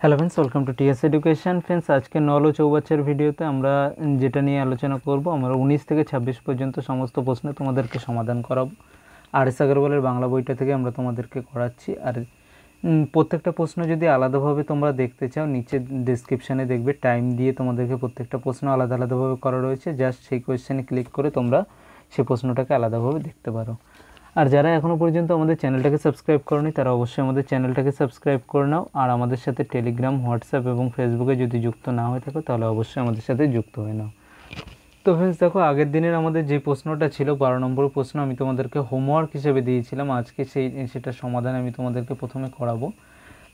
hello friends welcome to TS education friends আজকে নল চৌবাচ্চার ভিডিওতে আমরা যেটা নিয়ে আলোচনা করব আমরা উনিশ থেকে ছাব্বিশ পর্যন্ত সমস্ত প্রশ্ন তোমাদেরকে সমাধান করাবো আর এস আগরওয়ালের বাংলা বইটা থেকে আমরা তোমাদেরকে করাচ্ছি আর প্রত্যেকটা প্রশ্ন যদি আলাদাভাবে তোমরা দেখতে চাও নিচে ডিসক্রিপশানে দেখবে টাইম দিয়ে তোমাদেরকে প্রত্যেকটা প্রশ্ন আলাদা আলাদাভাবে করা রয়েছে জাস্ট সেই কোয়েশ্চেনে ক্লিক করে তোমরা সে প্রশ্নটাকে আলাদাভাবে দেখতে পারো আর যারা এখনও পর্যন্ত আমাদের চ্যানেলটাকে সাবস্ক্রাইব করনি তারা অবশ্যই আমাদের চ্যানেলটাকে সাবস্ক্রাইব করে নাও আর আমাদের সাথে টেলিগ্রাম হোয়াটসঅ্যাপ এবং ফেসবুকে যদি যুক্ত না হয়ে থাকো তাহলে অবশ্যই আমাদের সাথে যুক্ত হয়ে নাও তো ফ্রেন্ডস দেখো আগের দিনের আমাদের যে প্রশ্নটা ছিল বারো নম্বর প্রশ্ন আমি তোমাদেরকে হোমওয়ার্ক হিসেবে দিয়েছিলাম আজকে সেই সেটা সমাধান আমি তোমাদেরকে প্রথমে করাবো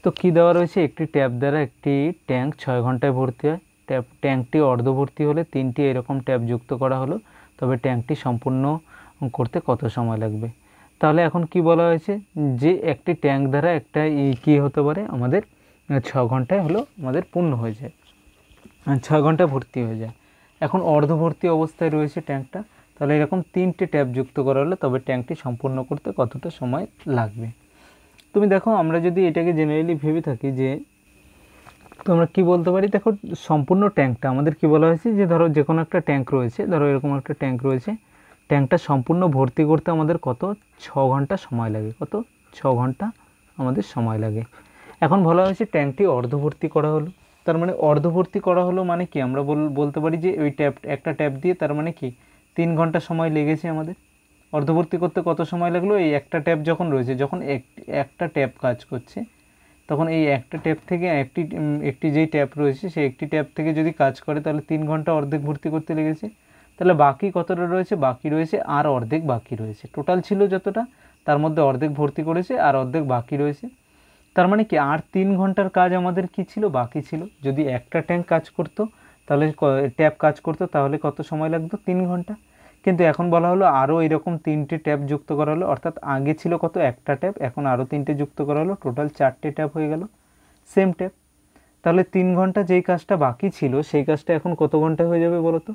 তো কি দেওয়া রয়েছে একটি ট্যাপ দ্বারা একটি ট্যাঙ্ক ছয় ঘন্টায় ভর্তি হয় ট্যাপ ট্যাঙ্কটি অর্ধভর্তি হলে তিনটি এরকম ট্যাপ যুক্ত করা হলো তবে ট্যাঙ্কটি সম্পূর্ণ করতে কত সময় লাগবে তাহলে এখন কি বলা হয়েছে যে একটি ট্যাঙ্ক দ্বারা একটা কি হতে পারে আমাদের ছ ঘন্টায় হলো আমাদের পূর্ণ হয়ে যায় ছ ঘন্টা ভর্তি হয়ে যায় এখন অর্ধভর্তি অবস্থায় রয়েছে ট্যাঙ্কটা তাহলে এরকম তিনটে ট্যাপ যুক্ত করা হলে তবে ট্যাঙ্কটি সম্পূর্ণ করতে কতটা সময় লাগবে তুমি দেখো আমরা যদি এটাকে জেনারেলি ভেবে থাকি যে তোমরা কি বলতে পারি দেখো সম্পূর্ণ ট্যাঙ্কটা আমাদের কি বলা হয়েছে যে ধরো যে কোনো একটা ট্যাঙ্ক রয়েছে ধরো এরকম একটা ট্যাঙ্ক রয়েছে ট্যাঙ্কটা সম্পূর্ণ ভর্তি করতে আমাদের কত ছ ঘন্টা সময় লাগে কত ছ ঘন্টা আমাদের সময় লাগে এখন বলা হয়েছে ট্যাঙ্কটি অর্ধভর্তি করা হলো তার মানে অর্ধভর্তি করা হলো মানে কি আমরা বলতে পারি যে ওই ট্যাপ একটা ট্যাপ দিয়ে তার মানে কি তিন ঘন্টা সময় লেগেছে আমাদের অর্ধভর্তি করতে কত সময় লাগলো এই একটা ট্যাপ যখন রয়েছে যখন এক একটা ট্যাপ কাজ করছে তখন এই একটা ট্যাপ থেকে একটি একটি যেই ট্যাপ রয়েছে সেই একটি ট্যাপ থেকে যদি কাজ করে তাহলে তিন ঘন্টা অর্ধেক ভর্তি করতে লেগেছে তাহলে বাকি কতটা রয়েছে বাকি রয়েছে আর অর্ধেক বাকি রয়েছে টোটাল ছিল যতটা তার মধ্যে অর্ধেক ভর্তি করেছে আর অর্ধেক বাকি রয়েছে তার মানে কি আর তিন ঘন্টার কাজ আমাদের কি ছিল বাকি ছিল যদি একটা ট্যাঙ্ক কাজ করতো তাহলে ট্যাপ কাজ করতো তাহলে কত সময় লাগতো তিন ঘন্টা কিন্তু এখন বলা হলো আরও এরকম তিনটে ট্যাপ যুক্ত করা হলো অর্থাৎ আগে ছিল কত একটা ট্যাপ এখন আরও তিনটে যুক্ত করা হলো টোটাল চারটে ট্যাপ হয়ে গেল সেম ট্যাপ তাহলে তিন ঘন্টা যেই কাজটা বাকি ছিল সেই কাজটা এখন কত ঘন্টা হয়ে যাবে বলো তো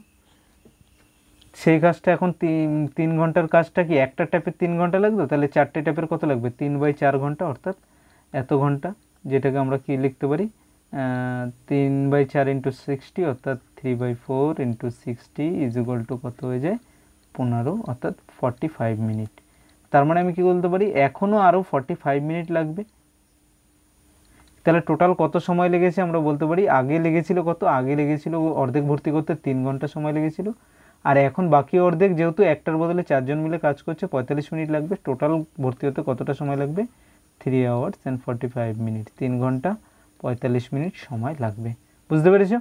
সেই কাজটা এখন তিন তিন ঘন্টার কাজটা কি একটা ট্যাপের তিন ঘন্টা লাগতো তাহলে চারটে ট্যাপের কত লাগবে তিন বাই চার ঘন্টা অর্থাৎ এত ঘন্টা যেটাকে আমরা কি লিখতে পারি তিন বাই চার ইন্টু সিক্সটি অর্থাৎ three by four into sixty is to কত হয়ে যায় পনেরো অর্থাৎ ফর্টি ফাইভ মিনিট তার মানে আমি কি বলতে পারি এখনও আরও ফর্টি ফাইভ মিনিট লাগবে তাহলে টোটাল কত সময় লেগেছে আমরা বলতে পারি আগে লেগেছিল কত আগে লেগেছিল অর্ধেক ভর্তি করতে তিন ঘন্টা সময় লেগেছিল আর এখন বাকি অর্ধেক যেহেতু একটার বদলে চারজন মিলে কাজ করছে পঁয়তাল্লিশ মিনিট লাগবে টোটাল ভর্তি হতে কতটা সময় লাগবে three hours and forty five minute তিন ঘন্টা পঁয়তাল্লিশ মিনিট সময় লাগবে বুঝতে পেরেছ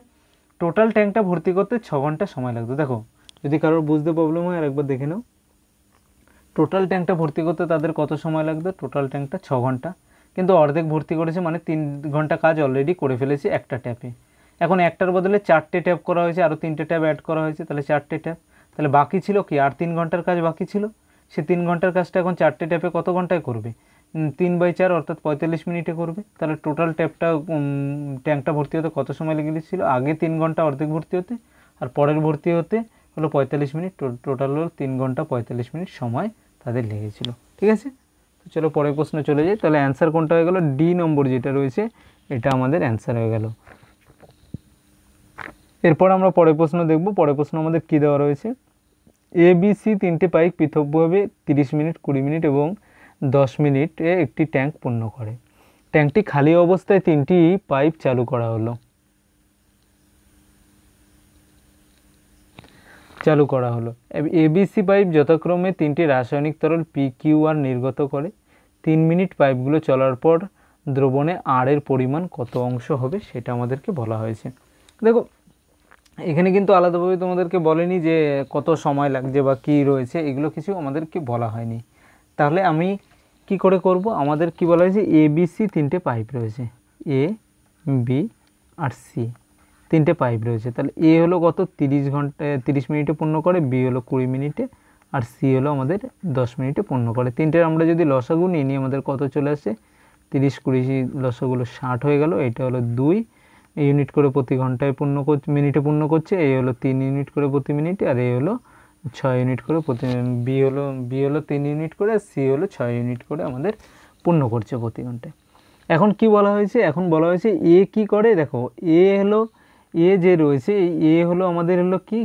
টোটাল ট্যাঙ্কটা ভর্তি করতে ছ ঘন্টা সময় লাগতো দেখো যদি কারোর বুঝতে প্রবলেম হয় আর একবার দেখে নাও টোটাল ট্যাঙ্কটা ভর্তি করতে তাদের কত সময় লাগতো টোটাল ট্যাঙ্কটা ছ ঘন্টা কিন্তু অর্ধেক ভর্তি করেছে মানে তিন ঘন্টা কাজ অলরেডি করে ফেলেছে একটা ট্যাপে এখন একটার বদলে চারটে ট্যাপ করা হয়েছে আরও তিনটে ট্যাব অ্যাড করা হয়েছে তাহলে চারটে ট্যাপ তাহলে বাকি ছিল কি আর তিন ঘন্টার কাজ বাকি ছিল সে তিন ঘন্টার কাজটা এখন চারটে ট্যাপে কত ঘন্টায় করবে তিন বাই চার অর্থাৎ পঁয়তাল্লিশ মিনিটে করবে তাহলে টোটাল ট্যাপটা ট্যাঙ্কটা ভর্তি হতে কত সময় লেগে গেছিলো আগে তিন ঘন্টা অর্ধেক ভর্তি হতে আর পরের ভর্তি হতে হলো পঁয়তাল্লিশ মিনিট টোটাল হলো তিন ঘন্টা পঁয়তাল্লিশ মিনিট সময় তাদের লেগেছিলো ঠিক আছে তো চলো পরের প্রশ্ন চলে যাই তাহলে অ্যান্সার কোনটা হয়ে গেলো ডি নম্বর যেটা রয়েছে এটা আমাদের অ্যান্সার হয়ে গেল এরপর আমরা পরের প্রশ্ন দেখব পরের প্রশ্ন আমাদের কী দেওয়া রয়েছে এ বি সি তিনটে পাইক পৃথকভাবে তিরিশ মিনিট কুড়ি মিনিট এবং দশ মিনিটে একটি ট্যাঙ্ক পূর্ণ করে ট্যাঙ্কটি খালি অবস্থায় তিনটি পাইপ চালু করা হলো চালু করা হলো এবিসি পাইপ যথাক্রমে তিনটি রাসায়নিক তরল পি কিউ আর নির্গত করে তিন মিনিট পাইপগুলো চলার পর দ্রবণে এর পরিমাণ কত অংশ হবে সেটা আমাদেরকে বলা হয়েছে দেখো এখানে কিন্তু আলাদাভাবে তোমাদেরকে বলেনি যে কত সময় লাগছে বা কি রয়েছে এগুলো কিছু আমাদেরকে বলা হয়নি তাহলে আমি কি করে করব আমাদের কি বলা হয়েছে এ বি সি তিনটে পাইপ রয়েছে এ বি আর সি তিনটে পাইপ রয়েছে তাহলে এ হলো কত তিরিশ ঘন্টা তিরিশ মিনিটে পূর্ণ করে বি হলো কুড়ি মিনিটে আর সি হলো আমাদের দশ মিনিটে পূর্ণ করে তিনটের আমরা যদি লসাগু নিয়ে নিই আমাদের কত চলে আসে তিরিশ কুড়ি লসাগুলো ষাট হয়ে গেল এটা হলো দুই ইউনিট করে প্রতি ঘন্টায় পূর্ণ করছে মিনিটে পূর্ণ করছে এই হলো তিন ইউনিট করে প্রতি মিনিট আর এই হলো ছয় ইউনিট করে প্রতি বি হলো বি হলো তিন ইউনিট করে সি হলো ছয় ইউনিট করে আমাদের পূর্ণ করছে প্রতি ঘন্টায় এখন কি বলা হয়েছে এখন বলা হয়েছে এ কি করে দেখো এ হলো এ যে রয়েছে এ হলো আমাদের হলো কি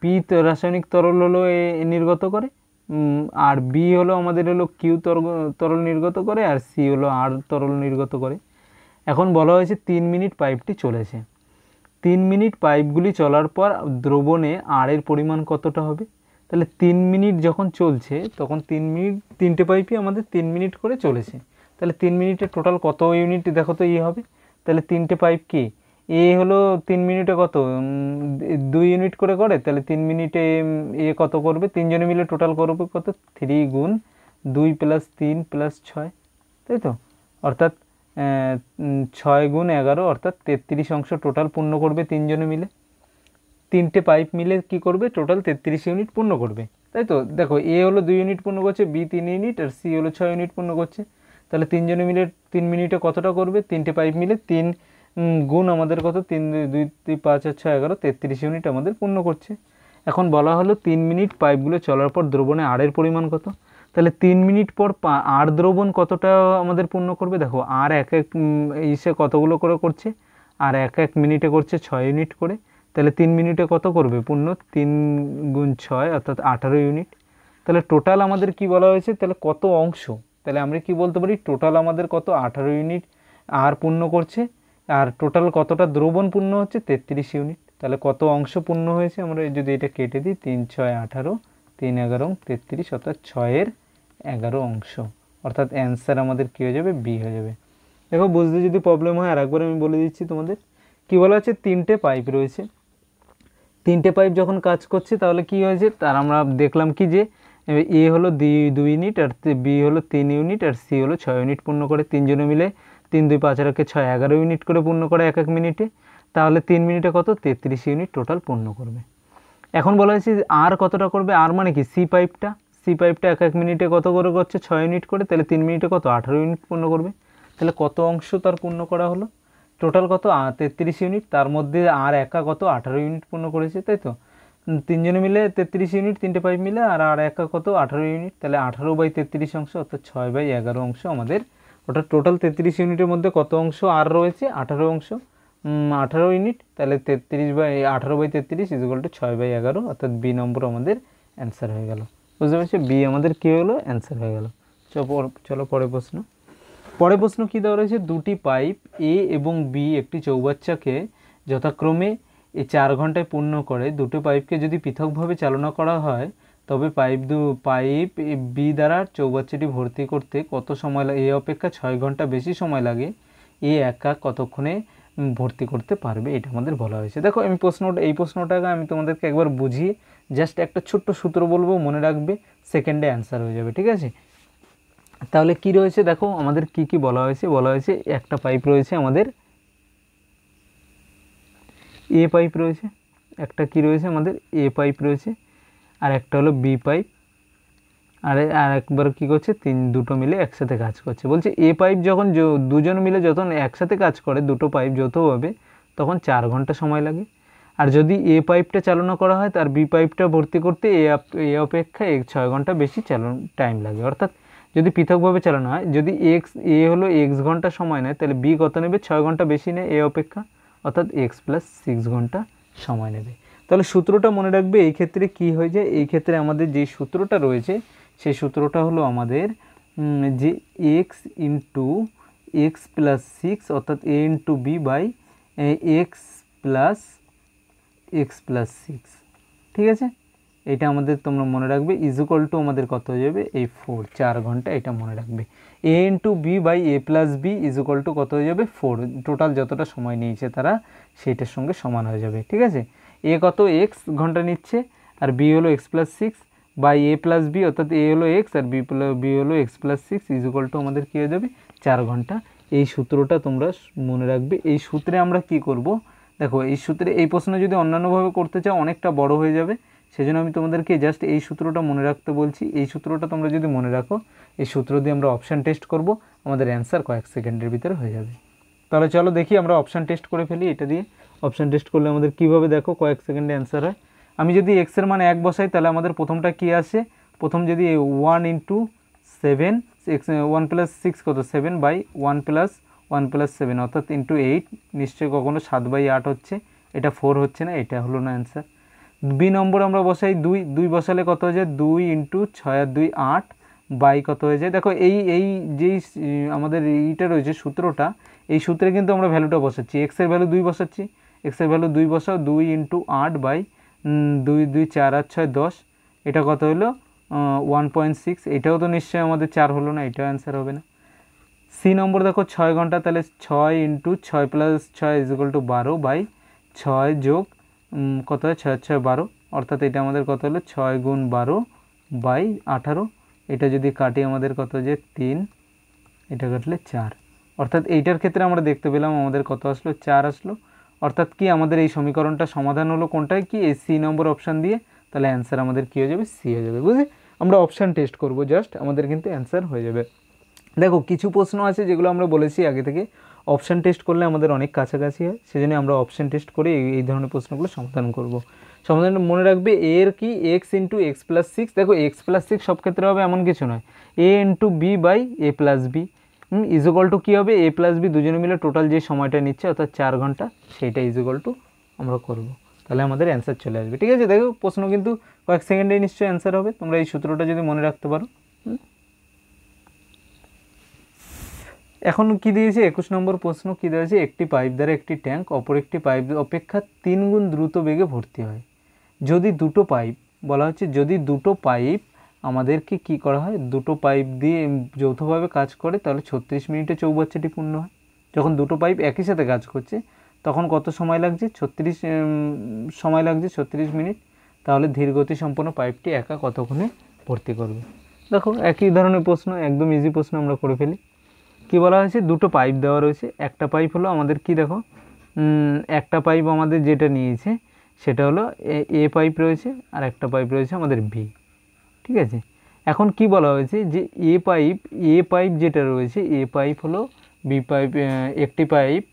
পি রাসায়নিক তরল হলো এ নির্গত করে আর বি হলো আমাদের হলো কিউ তরল নির্গত করে আর সি হলো আর তরল নির্গত করে এখন বলা হয়েছে তিন মিনিট পাইপটি চলেছে তিন মিনিট পাইপগুলি চলার পর দ্রবণে আড়ের পরিমাণ কতটা হবে তাহলে তিন মিনিট যখন চলছে তখন তিন মিনিট তিনটে পাইপই আমাদের তিন মিনিট করে চলেছে তাহলে তিন মিনিটে টোটাল কত ইউনিট দেখো তো ইয়ে হবে তাহলে তিনটে পাইপ কি এ হলো তিন মিনিটে কত দুই ইউনিট করে করে তাহলে তিন মিনিটে এ কত করবে তিনজনে মিলে টোটাল করবে কত থ্রি গুণ দুই প্লাস তিন প্লাস ছয় তাই তো অর্থাৎ ছয় গুণ এগারো অর্থাৎ তেত্রিশ অংশ টোটাল পূর্ণ করবে তিনজনে মিলে তিনটে পাইপ মিলে কি করবে টোটাল তেত্রিশ ইউনিট পূর্ণ করবে তাই তো দেখো এ হলো দুই ইউনিট পূর্ণ করছে বি তিন ইউনিট আর সি হলো ছয় ইউনিট পূর্ণ করছে তাহলে তিনজনে মিলে তিন মিনিটে কতটা করবে তিনটে পাইপ মিলে তিন গুণ আমাদের কত তিন দুই তিন পাঁচ আর ছয় এগারো তেত্রিশ ইউনিট আমাদের পূর্ণ করছে এখন বলা হলো তিন মিনিট পাইপগুলো চলার পর দ্রবণে আড়ের পরিমাণ কত তাহলে তিন মিনিট পর আর দ্রবণ কতটা আমাদের পূর্ণ করবে দেখো আর এক এক ইসে কতগুলো করে করছে আর এক এক মিনিটে করছে ছয় ইউনিট করে তাহলে তিন মিনিটে কত করবে পূর্ণ তিন গুণ ছয় অর্থাৎ আঠারো ইউনিট তাহলে টোটাল আমাদের কি বলা হয়েছে তাহলে কত অংশ তাহলে আমরা কি বলতে পারি টোটাল আমাদের কত আঠারো ইউনিট আর পূর্ণ করছে আর টোটাল কতটা দ্রবণ পূর্ণ হচ্ছে তেত্রিশ ইউনিট তাহলে কত অংশ পূর্ণ হয়েছে আমরা যদি এটা কেটে দিই তিন ছয় আঠারো তিন এগারো তেত্রিশ অর্থাৎ ছয়ের এগারো অংশ অর্থাৎ অ্যান্সার আমাদের কী হয়ে যাবে বি হয়ে যাবে দেখো বুঝতে যদি প্রবলেম হয় আর একবার আমি বলে দিচ্ছি তোমাদের কী বলা হচ্ছে তিনটে পাইপ রয়েছে তিনটে পাইপ যখন কাজ করছে তাহলে কি হয়েছে তার আমরা দেখলাম কি যে এ হলো দুই দুই ইউনিট আর বি হলো তিন ইউনিট আর সি হলো ছয় ইউনিট পূর্ণ করে তিনজনে মিলে তিন দুই পাঁচ আরকে ছয় এগারো ইউনিট করে পূর্ণ করে এক এক মিনিটে তাহলে তিন মিনিটে কত তেত্রিশ ইউনিট টোটাল পূর্ণ করবে এখন বলা হয়েছে আর কতটা করবে আর মানে কি সি পাইপটা সি পাইপটা এক এক মিনিটে কত করে করছে ছয় ইউনিট করে তাহলে তিন মিনিটে কত আঠারো ইউনিট পূর্ণ করবে তাহলে কত অংশ তার পূর্ণ করা হলো টোটাল কত তেত্রিশ ইউনিট তার মধ্যে আর একা কত আঠারো ইউনিট পূর্ণ করেছে তাই তো তিনজনে মিলে তেত্রিশ ইউনিট তিনটে পাইপ মিলে আর আর একা কত আঠারো ইউনিট তাহলে আঠারো বাই তেত্রিশ অংশ অর্থাৎ ছয় বাই এগারো অংশ আমাদের ওটা টোটাল তেত্রিশ ইউনিটের মধ্যে কত অংশ আর রয়েছে আঠারো অংশ আঠারো ইউনিট তাহলে তেত্রিশ বাই আঠারো বাই তেত্রিশ ইজুকাল টু ছয় বাই এগারো অর্থাৎ বি নম্বর আমাদের অ্যান্সার হয়ে গেলো বুঝতে পারছি বি আমাদের কী হলো অ্যান্সার হয়ে গেল চলো পরের প্রশ্ন পরে প্রশ্ন কী দেওয়া রয়েছে দুটি পাইপ এ এবং বি একটি চৌবাচ্চাকে যথাক্রমে এ চার ঘন্টায় পূর্ণ করে দুটো পাইপকে যদি পৃথকভাবে চালনা করা হয় তবে পাইপ দু পাইপ বি দ্বারা চৌবাচ্চাটি ভর্তি করতে কত সময় লাগে এ অপেক্ষা ছয় ঘন্টা বেশি সময় লাগে এ একা কতক্ষণে ভর্তি করতে পারবে এটা আমাদের বলা হয়েছে দেখো আমি প্রশ্নটা এই প্রশ্নটাকে আমি তোমাদেরকে একবার বুঝিয়ে জাস্ট একটা ছোট্ট সূত্র বলবো মনে রাখবে সেকেন্ডে অ্যান্সার হয়ে যাবে ঠিক আছে তাহলে কি রয়েছে দেখো আমাদের কি কি বলা হয়েছে বলা হয়েছে একটা পাইপ রয়েছে আমাদের এ পাইপ রয়েছে একটা কি রয়েছে আমাদের এ পাইপ রয়েছে আর একটা হলো বি পাইপ আর আর একবার কী করছে তিন দুটো মিলে একসাথে কাজ করছে বলছে এ পাইপ যখন দুজন মিলে যখন একসাথে কাজ করে দুটো পাইপ যৌথভাবে তখন চার ঘন্টা সময় লাগে আর যদি এ পাইপটা চালনা করা হয় তার বি পাইপটা ভর্তি করতে এ এ অপেক্ষা এক ছয় ঘন্টা বেশি চালন টাইম লাগে অর্থাৎ যদি পৃথকভাবে চালানো হয় যদি এক্স এ হলো এক্স ঘন্টা সময় নেয় তাহলে বি কত নেবে ছয় ঘন্টা বেশি নেয় এ অপেক্ষা অর্থাৎ এক্স প্লাস সিক্স ঘন্টা সময় নেবে তাহলে সূত্রটা মনে রাখবে এই ক্ষেত্রে কি হয়ে যায় এই ক্ষেত্রে আমাদের যে সূত্রটা রয়েছে সেই সূত্রটা হলো আমাদের যে x into x plus six অর্থাৎ A into B by x plus x plus six ঠিক আছে এটা আমাদের তোমরা মনে রাখবে ইজুকল টু আমাদের কত হয়ে যাবে এই ফোর চার ঘন্টা এটা মনে রাখবে A into B by A plus B is equal to কত হয়ে যাবে ফোর টোটাল যতটা সময় নিয়েছে তারা সেইটার সঙ্গে সমান হয়ে যাবে ঠিক আছে এ কত এক্স ঘন্টা নিচ্ছে আর বি হলো X plus six by A plus B অর্থাৎ এ হলো এক্স আর বি বি হলো X plus six is equal to আমাদের কী হয়ে যাবে চার ঘন্টা এই সূত্রটা তোমরা মনে রাখবে এই সূত্রে আমরা কি করব দেখো এই সূত্রে এই প্রশ্ন যদি অন্যান্যভাবে করতে চাও অনেকটা বড় হয়ে যাবে সেজন্য আমি তোমাদেরকে জাস্ট এই সূত্রটা মনে রাখতে বলছি এই সূত্রটা তোমরা যদি মনে রাখো এই সূত্র দিয়ে আমরা অপশান টেস্ট করব আমাদের অ্যান্সার কয়েক সেকেন্ডের ভিতরে হয়ে যাবে তাহলে চলো দেখি আমরা অপশান টেস্ট করে ফেলি এটা দিয়ে অপশান টেস্ট করলে আমাদের কীভাবে দেখো কয়েক সেকেন্ডে অ্যান্সার হয় আমি যদি এক্সের মানে এক বসাই তাহলে আমাদের প্রথমটা কি আসে প্রথম যদি one into seven x one plus six কত seven by one plus one plus seven অর্থাৎ ইন্টু এইট নিশ্চয়ই কখনো সাত বাই আট হচ্ছে এটা ফোর হচ্ছে না এটা হলো না অ্যান্সার বি নম্বর আমরা বসাই দুই দুই বসালে কত হয়ে যায় দুই ইন্টু ছয় আর দুই আট বাই কত হয়ে যায় দেখো এই এই যেই আমাদের এইটা রয়েছে সূত্রটা এই সূত্রে কিন্তু আমরা ভ্যালুটা বসাচ্ছি এক্সের ভ্যালু দুই বসাচ্ছি এক্সের ভ্যালু দুই বসাও দুই ইন্টু আট বাই দুই দুই চার আর ছয় দশ এটা কত হলো ওয়ান পয়েন্ট সিক্স এটাও তো নিশ্চয়ই আমাদের চার হলো না এটাও অ্যান্সার হবে না সি নম্বর দেখো ছয় ঘন্টা তাহলে ছয় ইন্টু ছয় প্লাস ছয় ইজ ইকুয়াল টু বারো বাই ছয় যোগ কত হয় ছয় ছয় বারো অর্থাৎ এটা আমাদের কত হলো ছয় গুণ বারো বাই আঠারো এটা যদি কাটি আমাদের কত যে তিন এটা কাটলে চার অর্থাৎ এইটার ক্ষেত্রে আমরা দেখতে পেলাম আমাদের কত আসলো চার আসলো অর্থাৎ কি আমাদের এই সমীকরণটা সমাধান হলো কোনটায় কি এই সি নম্বর অপশান দিয়ে তাহলে অ্যান্সার আমাদের কী হয়ে যাবে সি হয়ে যাবে বুঝলি আমরা অপশান টেস্ট করব জাস্ট আমাদের কিন্তু অ্যান্সার হয়ে যাবে দেখো কিছু প্রশ্ন আছে যেগুলো আমরা বলেছি আগে থেকে অপশান টেস্ট করলে আমাদের অনেক কাছাকাছি হয় সেজন্য আমরা অপশান টেস্ট করে এই ধরনের প্রশ্নগুলো সমাধান করব সমাধান মনে রাখবে এর কি x into x plus six দেখো এক্স প্লাস সিক্স সব ক্ষেত্রে হবে এমন কিছু নয় A into B by A plus B is equal to কী হবে এ প্লাস বি দুজনে মিলে টোটাল যে সময়টা নিচ্ছে অর্থাৎ চার ঘন্টা সেইটা ইজোগল টু আমরা করব তাহলে আমাদের অ্যান্সার চলে আসবে ঠিক আছে দেখো প্রশ্ন কিন্তু কয়েক সেকেন্ডে নিশ্চয়ই অ্যান্সার হবে তোমরা এই সূত্রটা যদি মনে রাখতে পারো এখন কি দিয়েছে একুশ নম্বর প্রশ্ন কী দিয়েছে একটি পাইপ দ্বারা একটি ট্যাঙ্ক অপর একটি পাইপ অপেক্ষা তিন গুণ দ্রুত বেগে ভর্তি হয় যদি দুটো পাইপ বলা হচ্ছে যদি দুটো পাইপ আমাদেরকে কি করা হয় দুটো পাইপ দিয়ে যৌথভাবে কাজ করে তাহলে ছত্রিশ মিনিটে চৌবাচ্চাটি পূর্ণ হয় যখন দুটো পাইপ একই সাথে কাজ করছে তখন কত সময় লাগছে ছত্রিশ সময় লাগছে ছত্রিশ মিনিট তাহলে ধীরগতি সম্পন্ন পাইপটি একা কতক্ষণে ভর্তি করবে দেখো একই ধরনের প্রশ্ন একদম ইজি প্রশ্ন আমরা করে ফেলি কী বলা হয়েছে দুটো পাইপ দেওয়া রয়েছে একটা পাইপ হলো আমাদের কি দেখো একটা পাইপ আমাদের যেটা নিয়েছে সেটা হলো এ পাইপ রয়েছে আর একটা পাইপ রয়েছে আমাদের বি ঠিক আছে এখন কি বলা হয়েছে যে এ পাইপ এ পাইপ যেটা রয়েছে এ পাইপ হলো বি পাইপ একটি পাইপ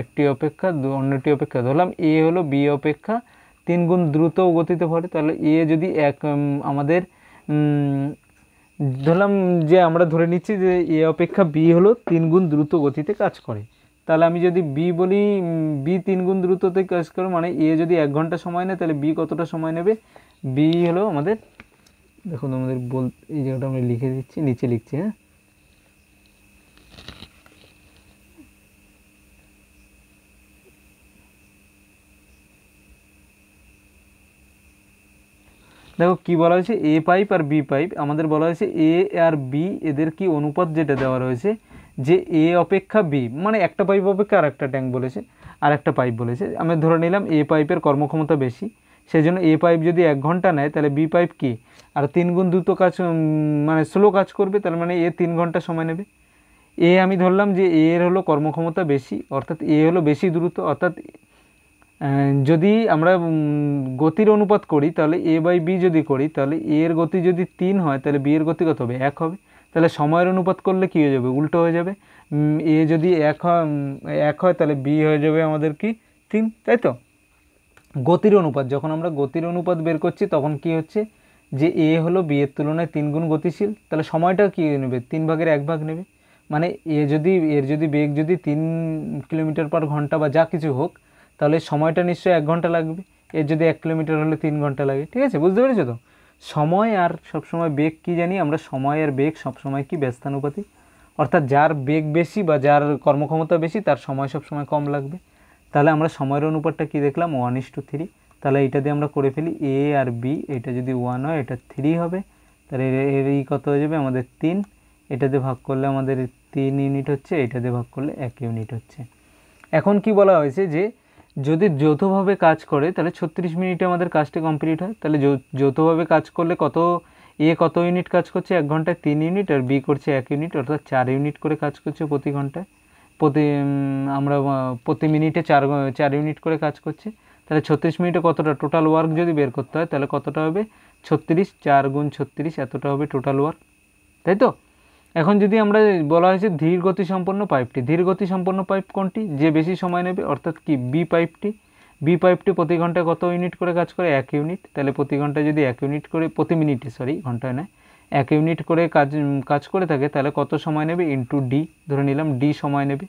একটি অপেক্ষা অন্যটি অপেক্ষা ধরলাম এ হলো বি অপেক্ষা তিন গুণ দ্রুত গতিতে পারে তাহলে এ যদি এক আমাদের ধরলাম যে আমরা ধরে নিচ্ছি যে এ অপেক্ষা বি হলো তিন গুণ দ্রুত গতিতে কাজ করে তাহলে আমি যদি বি বলি বি তিন গুণ দ্রুততে কাজ করে মানে এ যদি এক ঘন্টা সময় নেয় তাহলে বি কতটা সময় নেবে বি হলো আমাদের দেখুন আমাদের বল এই জায়গাটা আমরা লিখে দিচ্ছি নিচে লিখছি হ্যাঁ দেখো কি বলা হয়েছে এ পাইপ আর বি পাইপ আমাদের বলা হয়েছে এ আর বি এদের কি অনুপাত যেটা দেওয়া রয়েছে যে এ অপেক্ষা বি মানে একটা পাইপ অপেক্ষা আর একটা ট্যাঙ্ক বলেছে আর একটা পাইপ বলেছে আমি ধরে নিলাম এ পাইপের কর্মক্ষমতা বেশি সেই জন্য এ পাইপ যদি এক ঘন্টা নেয় তাহলে বি পাইপ কি আর তিন গুণ দ্রুত কাজ মানে স্লো কাজ করবে তার মানে এ তিন ঘন্টা সময় নেবে এ আমি ধরলাম যে এ এর হলো কর্মক্ষমতা বেশি অর্থাৎ এ হলো বেশি দ্রুত অর্থাৎ যদি আমরা গতির অনুপাত করি তাহলে এ বাই বি যদি করি তাহলে এ এর গতি যদি তিন হয় তাহলে বি এর গতি কত হবে এক হবে তাহলে সময়ের অনুপাত করলে কী হয়ে যাবে উল্টো হয়ে যাবে এ যদি এক হয় এক হয় তাহলে বি হয়ে যাবে আমাদের কি তিন তাই তো গতির অনুপাত যখন আমরা গতির অনুপাত বের করছি তখন কি হচ্ছে যে এ হলো বি এর তুলনায় তিন গুণ গতিশীল তাহলে সময়টা কী নেবে তিন ভাগের এক ভাগ নেবে মানে এ যদি এর যদি বেগ যদি তিন কিলোমিটার পার ঘন্টা বা যা কিছু হোক তাহলে সময়টা নিশ্চয়ই এক ঘন্টা লাগবে এর যদি এক কিলোমিটার হলে তিন ঘন্টা লাগে ঠিক আছে বুঝতে পেরেছো তো সময় আর সবসময় বেগ কি জানি আমরা সময় আর বেগ সবসময় কি ব্যস্তানুপাতি অর্থাৎ যার বেগ বেশি বা যার কর্মক্ষমতা বেশি তার সময় সবসময় কম লাগবে তাহলে আমরা সময়ের অনুপাতটা কি দেখলাম ওয়ান ইস টু থ্রি তাহলে এটা দিয়ে আমরা করে ফেলি এ আর বি এটা যদি ওয়ান হয় এটা থ্রি হবে তাহলে এর ই কত হয়ে যাবে আমাদের তিন এটা দিয়ে ভাগ করলে আমাদের তিন ইউনিট হচ্ছে এটা দিয়ে ভাগ করলে এক ইউনিট হচ্ছে এখন কি বলা হয়েছে যে যদি যৌথভাবে কাজ করে তাহলে ছত্রিশ মিনিটে আমাদের কাজটি কমপ্লিট হয় তাহলে যৌথভাবে কাজ করলে কত এ কত ইউনিট কাজ করছে এক ঘন্টায় তিন ইউনিট আর বি করছে এক ইউনিট অর্থাৎ চার ইউনিট করে কাজ করছে প্রতি ঘন্টায় প্রতি আমরা প্রতি মিনিটে চার চার ইউনিট করে কাজ করছি তাহলে ছত্রিশ মিনিটে কতটা টোটাল ওয়ার্ক যদি বের করতে হয় তাহলে কতটা হবে ছত্রিশ চার গুণ ছত্রিশ এতটা হবে টোটাল ওয়ার্ক তাই তো এখন যদি আমরা বলা হয়েছে ধীর গতি সম্পন্ন পাইপটি ধীর গতি সম্পন্ন পাইপ কোনটি যে বেশি সময় নেবে অর্থাৎ কি বি পাইপটি বি পাইপটি প্রতি ঘন্টায় কত ইউনিট করে কাজ করে এক ইউনিট তাহলে প্রতি ঘন্টায় যদি এক ইউনিট করে প্রতি মিনিটে সরি ঘন্টায় নেয় এক ইউনিট করে কাজ কাজ করে থাকে তাহলে কত সময় নেবে ইন্টু ডি ধরে নিলাম ডি সময় নেবে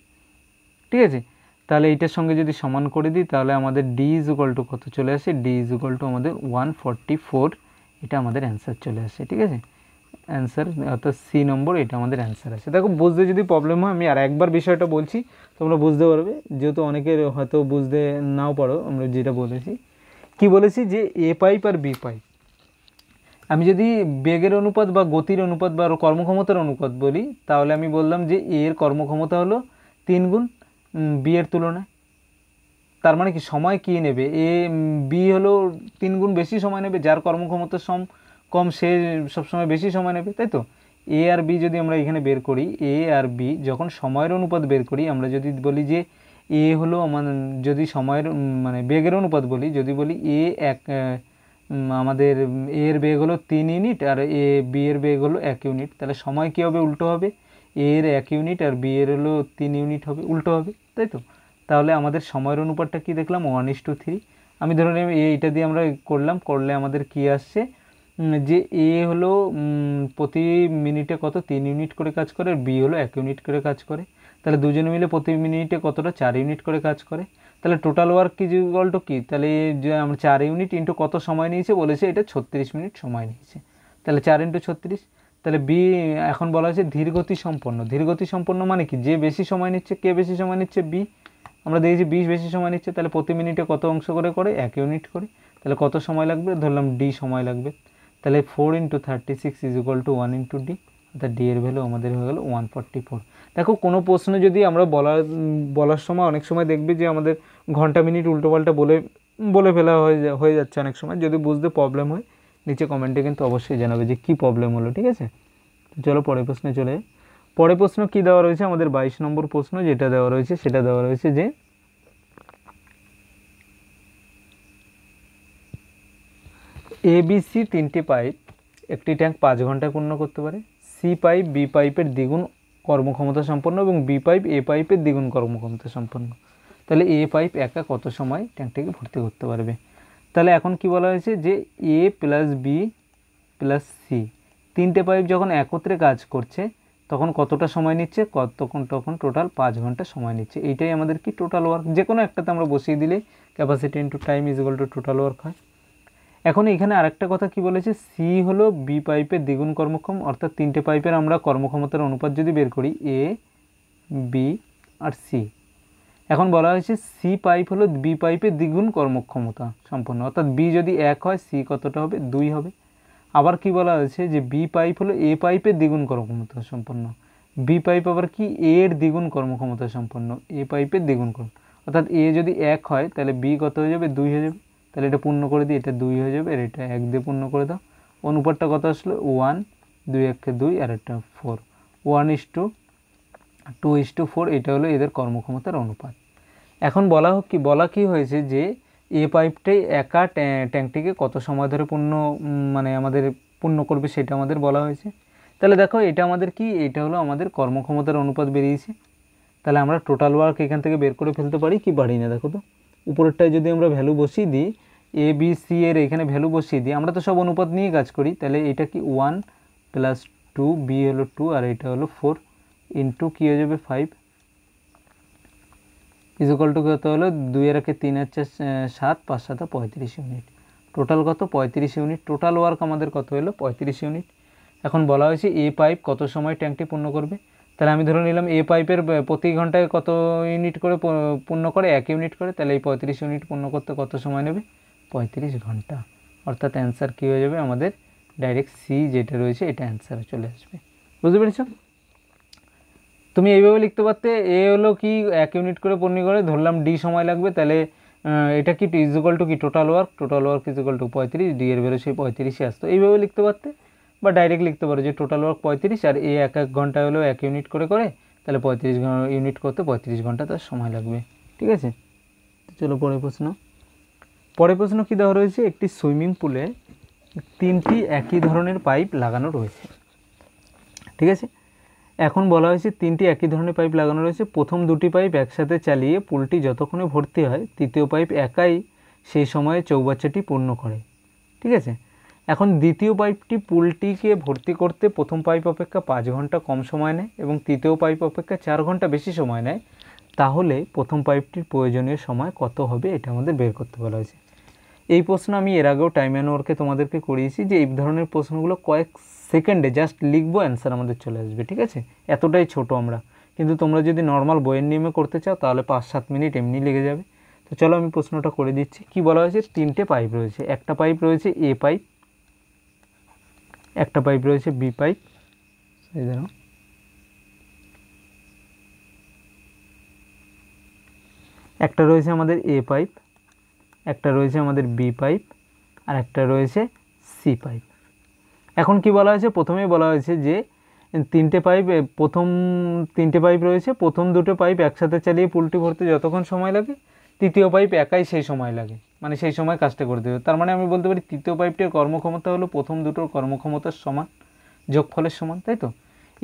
ঠিক আছে তাহলে এইটার সঙ্গে যদি সমান করে দিই তাহলে আমাদের ডি ইজ ইকুয়াল টু কত চলে আসে ডি ইজ ইকুয়াল টু আমাদের ওয়ান ফর্টি ফোর এটা আমাদের অ্যান্সার চলে আসে ঠিক আছে অ্যান্সার অর্থাৎ সি নম্বর এটা আমাদের অ্যান্সার আছে দেখো বুঝতে যদি প্রবলেম হয় আমি আর একবার বিষয়টা বলছি তোমরা বুঝতে পারবে যেহেতু অনেকের হয়তো বুঝতে নাও পারো আমরা যেটা বলেছি কি বলেছি যে এ পাইপ আর বি পাইপ আমি যদি বেগের অনুপাত বা গতির অনুপাত বা কর্মক্ষমতার অনুপাত বলি তাহলে আমি বললাম যে এ এর কর্মক্ষমতা হলো তিন গুণ বি এর তুলনায় তার মানে কি সময় কী নেবে এ বি হলো তিন গুণ বেশি সময় নেবে যার কর্মক্ষমতা সম কম সে সবসময় বেশি সময় নেবে তাই তো এ আর বি যদি আমরা এখানে বের করি এ আর বি যখন সময়ের অনুপাত বের করি আমরা যদি বলি যে এ হলো আমার যদি সময়ের মানে বেগের অনুপাত বলি যদি বলি এ এক আমাদের এ এর বেগ হলো তিন ইউনিট আর এ বি এর বেগ হলো এক ইউনিট তাহলে সময় কী হবে উল্টো হবে এ এর এক ইউনিট আর বি এর হলো তিন ইউনিট হবে উল্টো হবে তাই তো তাহলে আমাদের সময়ের অনুপাতটা কী দেখলাম ওয়ান ইস টু থ্রি আমি ধরে নিলাম এটা দিয়ে আমরা করলাম করলে আমাদের কি আসছে যে এ হলো প্রতি মিনিটে কত তিন ইউনিট করে কাজ করে আর বি হলো এক ইউনিট করে কাজ করে তাহলে দুজনে মিলে প্রতি মিনিটে কতটা চার ইউনিট করে কাজ করে তাহলে টোটাল ওয়ার্ক কি ইকুয়াল টু কী তাহলে যে আমরা চার ইউনিট ইন্টু কত সময় নিয়েছে বলেছে এটা ছত্রিশ মিনিট সময় নিয়েছে তাহলে চার ইন্টু ছত্রিশ তাহলে বি এখন বলা হয়েছে ধীরগতি সম্পন্ন ধীরগতি সম্পন্ন মানে কি যে বেশি সময় নিচ্ছে কে বেশি সময় নিচ্ছে বি আমরা দেখেছি বিশ বেশি সময় নিচ্ছে তাহলে প্রতি মিনিটে কত অংশ করে করে এক ইউনিট করে তাহলে কত সময় লাগবে ধরলাম ডি সময় লাগবে তাহলে four into thirty six is equal to one into D অর্থাৎ ডি এর ভ্যালু আমাদের হয়ে গেল ওয়ান ফোর্টি ফোর দেখো কোনো প্রশ্নে যদি আমরা বলার বলার সময় অনেক সময় দেখবে যে আমাদের ঘন্টা মিনিট উল্টোপাল্টা বলে বলে ফেলা হয়ে হয়ে যাচ্ছে অনেক সময় যদি বুঝতে প্রবলেম হয় নিচে কমেন্টে কিন্তু অবশ্যই জানাবে যে কী প্রবলেম হলো ঠিক আছে চলো পরের প্রশ্নে চলে পরের প্রশ্ন কী দেওয়া রয়েছে আমাদের বাইশ নম্বর প্রশ্ন যেটা দেওয়া রয়েছে সেটা দেওয়া রয়েছে যে এবিসি তিনটি পাইপ একটি ট্যাঙ্ক পাঁচ ঘন্টা পূর্ণ করতে পারে সি পাইপ বি পাইপের দ্বিগুণ কর্মক্ষমতা সম্পন্ন এবং বি পাইপ এ পাইপের দ্বিগুণ কর্মক্ষমতা সম্পন্ন তাহলে এ পাইপ একা কত সময় ট্যাঙ্কটিকে ভর্তি করতে পারবে তাহলে এখন কি বলা হয়েছে যে A plus B plus C তিনটে পাইপ যখন একত্রে কাজ করছে তখন কতটা সময় নিচ্ছে কতক্ষণ তখন টোটাল পাঁচ ঘন্টা সময় নিচ্ছে এইটাই আমাদের কি টোটাল ওয়ার্ক যে কোনো একটাতে আমরা বসিয়ে দিলে capacity into time is equal to total work হয় এখন এখানে আরেকটা কথা কি বলেছে সি হলো বি পাইপের দ্বিগুণ কর্মক্ষম অর্থাৎ তিনটে পাইপের আমরা কর্মক্ষমতার অনুপাত যদি বের করি এ বি আর সি এখন বলা হয়েছে সি পাইপ হলো বি পাইপের দ্বিগুণ কর্মক্ষমতা সম্পন্ন অর্থাৎ বি যদি এক হয় সি কতটা হবে দুই হবে আবার কি বলা হয়েছে যে বি পাইপ হলো এ পাইপের দ্বিগুণ কর্মক্ষমতা সম্পন্ন বি পাইপ আবার কি এর দ্বিগুণ কর্মক্ষমতা সম্পন্ন এ পাইপের দ্বিগুণ কর্ম অর্থাৎ এ যদি এক হয় তাহলে বি কত হয়ে যাবে দুই হয়ে যাবে তাহলে এটা পূর্ণ করে দিই এটা দুই হয়ে যাবে আর এটা এক দিয়ে পূর্ণ করে দাও অনুপাতটা কত আসলো ওয়ান দুই এককে দুই আর একটা four one is two two is two four এটা হলো এদের কর্মক্ষমতার অনুপাত এখন বলা হোক কি বলা কি হয়েছে যে এ পাইপটাই একা ট্যাঙ্কটিকে কত সময় ধরে পূর্ণ মানে আমাদের পূর্ণ করবে সেটা আমাদের বলা হয়েছে তাহলে দেখো এটা আমাদের কি এটা হলো আমাদের কর্মক্ষমতার অনুপাত বেরিয়েছে তাহলে আমরা টোটাল ওয়ার্ক এখান থেকে বের করে ফেলতে পারি কি পারি না দেখো তো উপরেরটায় যদি আমরা ভ্যালু বসিয়ে দিই এ বি সি এর এখানে ভ্যালু বসিয়ে দিই আমরা তো সব অনুপাত নিয়ে কাজ করি তাহলে এটা কি ওয়ান প্লাস টু বি হলো টু আর এটা হলো ফোর ইন্টু কী হয়ে যাবে ফাইভ ইজুকাল টু কত হলো দুই একে তিন আর চার সাত পাঁচ সাত পঁয়ত্রিশ ইউনিট টোটাল কত পঁয়ত্রিশ ইউনিট টোটাল ওয়ার্ক আমাদের কত হলো পঁয়ত্রিশ ইউনিট এখন বলা হয়েছে এ পাইপ কত সময় ট্যাঙ্কটি পূর্ণ করবে তাহলে আমি ধরে নিলাম এ পাইপের প্রতি ঘন্টায় কত ইউনিট করে পূর্ণ করে এক ইউনিট করে তাহলে এই পঁয়ত্রিশ ইউনিট পূর্ণ করতে কত সময় নেবে পঁয়ত্রিশ ঘন্টা অর্থাৎ অ্যান্সার কী হয়ে যাবে আমাদের ডাইরেক্ট সি যেটা রয়েছে এটা অ্যান্সারে চলে আসবে বুঝতে পেরেছ তুমি এইভাবে লিখতে পারতে এ হলো কি এক ইউনিট করে পূর্ণ করে ধরলাম ডি সময় লাগবে তাহলে এটা কি ইজিকাল টু কি total work total work is equal to পঁয়ত্রিশ ডি এর সেই পঁয়ত্রিশে আসতো এইভাবে লিখতে পারতে বা ডাইরেক্ট লিখতে পারো যে টোটাল ওয়ার্ক পঁয়ত্রিশ আর এ এক এক ঘন্টা হলেও এক ইউনিট করে করে তাহলে পঁয়ত্রিশ ইউনিট করতে পঁয়ত্রিশ ঘন্টা তার সময় লাগবে ঠিক আছে চলো পরের প্রশ্ন পরের প্রশ্ন কী দেওয়া রয়েছে একটি সুইমিং পুলে তিনটি একই ধরনের পাইপ লাগানো রয়েছে ঠিক আছে এখন বলা হয়েছে তিনটি একই ধরনের পাইপ লাগানো রয়েছে প্রথম দুটি পাইপ একসাথে চালিয়ে পুলটি যতক্ষণে ভর্তি হয় তৃতীয় পাইপ একাই সেই সময়ে চৌবাচ্চাটি পূর্ণ করে ঠিক আছে এখন দ্বিতীয় পাইপটি পোলট্রিকে ভর্তি করতে প্রথম পাইপ অপেক্ষা পাঁচ ঘন্টা কম সময় নেয় এবং তৃতীয় পাইপ অপেক্ষা চার ঘন্টা বেশি সময় নেয় তাহলে প্রথম পাইপটির প্রয়োজনীয় সময় কত হবে এটা আমাদের বের করতে বলা হয়েছে এই প্রশ্ন আমি এর আগেও টাইম অ্যান্ড ওয়ার্কে তোমাদেরকে করিয়েছি যে এই ধরনের প্রশ্নগুলো কয়েক সেকেন্ডে জাস্ট লিখবো অ্যান্সার আমাদের চলে আসবে ঠিক আছে এতটাই ছোট আমরা কিন্তু তোমরা যদি নর্মাল বইয়ের নিয়মে করতে চাও তাহলে পাঁচ সাত মিনিট এমনি লেগে যাবে তো চলো আমি প্রশ্নটা করে দিচ্ছি কি বলা হয়েছে তিনটে পাইপ রয়েছে একটা পাইপ রয়েছে এ পাইপ একটা পাইপ রয়েছে বি পাইপ এই ধরো একটা রয়েছে আমাদের এ পাইপ একটা রয়েছে আমাদের বি পাইপ আর একটা রয়েছে সি পাইপ এখন কি বলা হয়েছে প্রথমেই বলা হয়েছে যে তিনটে পাইপ প্রথম তিনটে পাইপ রয়েছে প্রথম দুটো পাইপ একসাথে চালিয়ে পুলটি ভরতে যতক্ষণ সময় লাগে তৃতীয় পাইপ একাই সেই সময় লাগে মানে সেই সময় কাজটা করে দেবে তার মানে আমি বলতে পারি তৃতীয় পাইপটির কর্মক্ষমতা হলো প্রথম দুটোর কর্মক্ষমতার সমান যোগফলের সমান তাই তো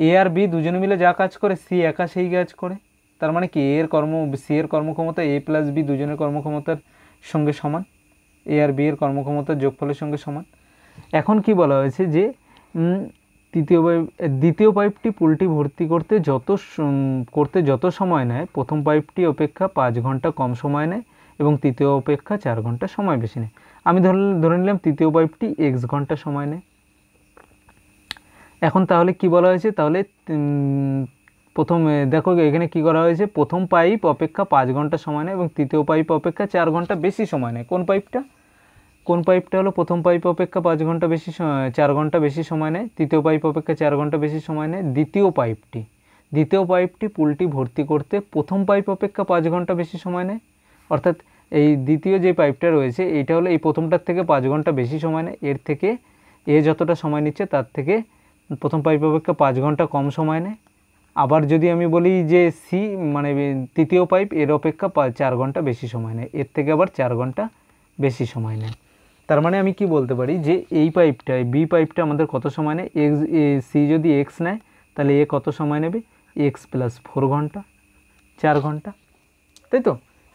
এ আর বি দুজনে মিলে যা কাজ করে সি একা সেই কাজ করে তার মানে কি এর কর্ম সি এর কর্মক্ষমতা এ প্লাস বি দুজনের কর্মক্ষমতার সঙ্গে সমান এ আর বি এর কর্মক্ষমতার যোগফলের সঙ্গে সমান এখন কি বলা হয়েছে যে তৃতীয় পাইপ দ্বিতীয় পাইপটি পুলটি ভর্তি করতে যত করতে যত সময় নেয় প্রথম পাইপটি অপেক্ষা পাঁচ ঘন্টা কম সময় নেয় এবং তৃতীয় অপেক্ষা চার ঘন্টা সময় বেশি নেয় আমি ধরে ধরে নিলাম তৃতীয় পাইপটি এক্স ঘন্টা সময় নেয় এখন তাহলে কি বলা হয়েছে তাহলে প্রথম দেখো এখানে কি করা হয়েছে প্রথম পাইপ অপেক্ষা পাঁচ ঘন্টা সময় নেয় এবং তৃতীয় পাইপ অপেক্ষা চার ঘন্টা বেশি সময় নেয় কোন পাইপটা কোন পাইপটা হলো প্রথম পাইপ অপেক্ষা পাঁচ ঘন্টা বেশি চার ঘন্টা বেশি সময় নেয় তৃতীয় পাইপ অপেক্ষা চার ঘন্টা বেশি সময় নেয় দ্বিতীয় পাইপটি দ্বিতীয় পাইপটি পুলটি ভর্তি করতে প্রথম পাইপ অপেক্ষা পাঁচ ঘন্টা বেশি সময় নেয় অর্থাৎ এই দ্বিতীয় যে পাইপটা রয়েছে এটা হলো এই প্রথমটার থেকে পাঁচ ঘন্টা বেশি সময় নেয় এর থেকে এ যতটা সময় নিচ্ছে তার থেকে প্রথম পাইপ অপেক্ষা পাঁচ ঘন্টা কম সময় নেয় আবার যদি আমি বলি যে সি মানে তৃতীয় পাইপ এর অপেক্ষা চার ঘন্টা বেশি সময় নেয় এর থেকে আবার চার ঘন্টা বেশি সময় নেয় তার মানে আমি কি বলতে পারি যে এই পাইপটায় বি পাইপটা আমাদের কত সময় নেয় এক্স সি যদি এক্স নেয় তাহলে এ কত সময় নেবে এক্স প্লাস ফোর ঘন্টা চার ঘন্টা তাই তো